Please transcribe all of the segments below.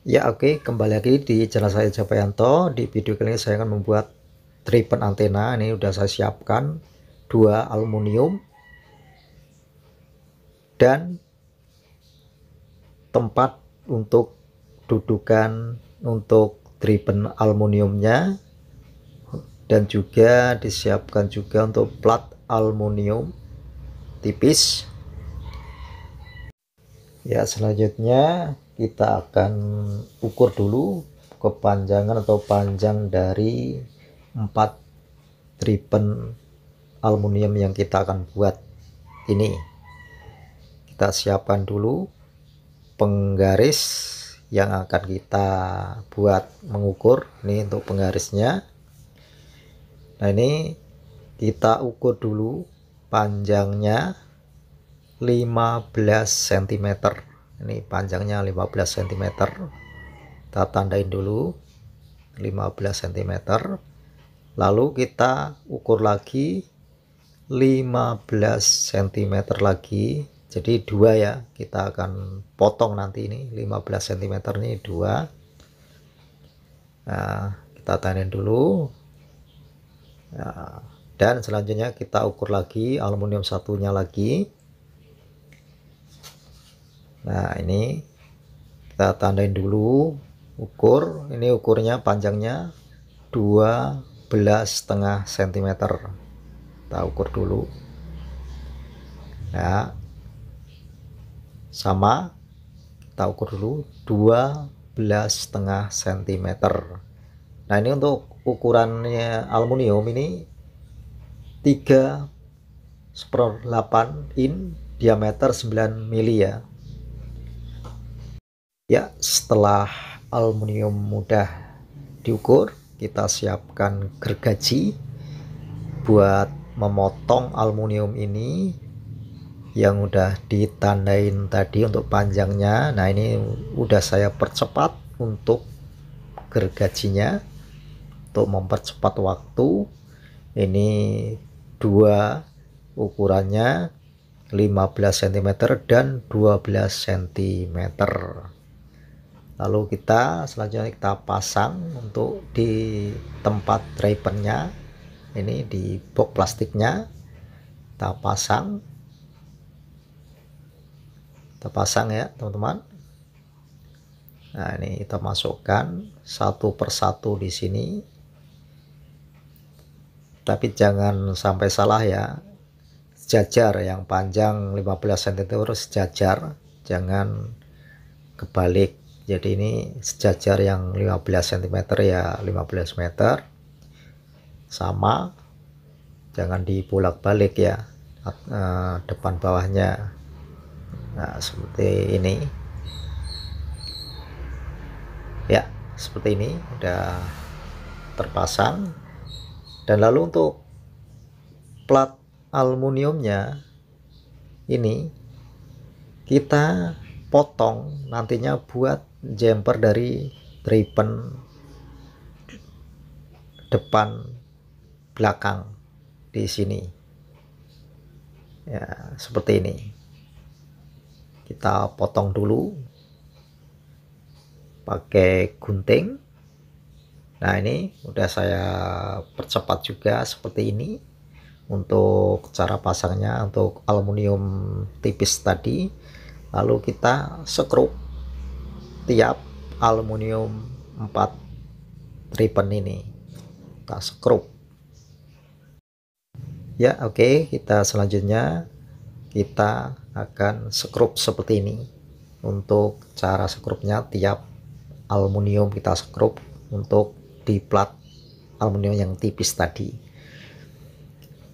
Ya oke, okay. kembali lagi di channel saya Yanto Di video kali ini saya akan membuat tripen antena. Ini sudah saya siapkan dua aluminium dan tempat untuk dudukan untuk tripen aluminiumnya dan juga disiapkan juga untuk plat aluminium tipis. Ya, selanjutnya kita akan ukur dulu kepanjangan atau panjang dari empat ribbon aluminium yang kita akan buat ini kita siapkan dulu penggaris yang akan kita buat mengukur ini untuk penggarisnya nah ini kita ukur dulu panjangnya 15 cm ini panjangnya 15 cm kita tandain dulu 15 cm lalu kita ukur lagi 15 cm lagi jadi dua ya kita akan potong nanti ini 15 cm ini dua nah, kita tandain dulu nah, dan selanjutnya kita ukur lagi aluminium satunya lagi Nah ini kita tandain dulu ukur. Ini ukurnya panjangnya 12 setengah cm. Kita ukur dulu. nah Sama kita ukur dulu 12 setengah cm. Nah ini untuk ukurannya aluminium ini 3 8 in diameter 9 mili ya Ya, setelah aluminium mudah diukur, kita siapkan gergaji buat memotong aluminium ini yang udah ditandain tadi untuk panjangnya. Nah, ini udah saya percepat untuk gergajinya untuk mempercepat waktu. Ini dua ukurannya 15 cm dan 12 cm lalu kita selanjutnya kita pasang untuk di tempat drivernya ini di box plastiknya kita pasang kita pasang ya teman-teman nah ini kita masukkan satu persatu di sini tapi jangan sampai salah ya sejajar yang panjang 15 cm sejajar jangan kebalik jadi ini sejajar yang 15 cm ya 15 meter sama jangan dipulak balik ya eh, depan bawahnya nah seperti ini ya seperti ini udah terpasang dan lalu untuk plat aluminiumnya ini kita potong nantinya buat jumper dari ribbon depan belakang di sini ya seperti ini kita potong dulu pakai gunting nah ini udah saya percepat juga seperti ini untuk cara pasangnya untuk aluminium tipis tadi lalu kita sekrup tiap aluminium 4 ribbon ini kita sekrup ya oke okay, kita selanjutnya kita akan sekrup seperti ini untuk cara sekrupnya tiap aluminium kita sekrup untuk di plat aluminium yang tipis tadi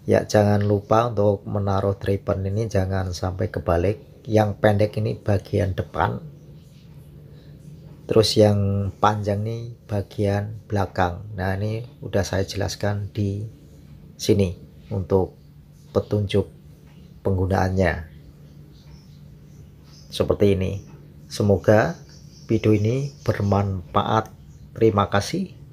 ya jangan lupa untuk menaruh ribbon ini jangan sampai kebalik yang pendek ini bagian depan terus yang panjang nih bagian belakang nah ini udah saya jelaskan di sini untuk petunjuk penggunaannya seperti ini semoga video ini bermanfaat terima kasih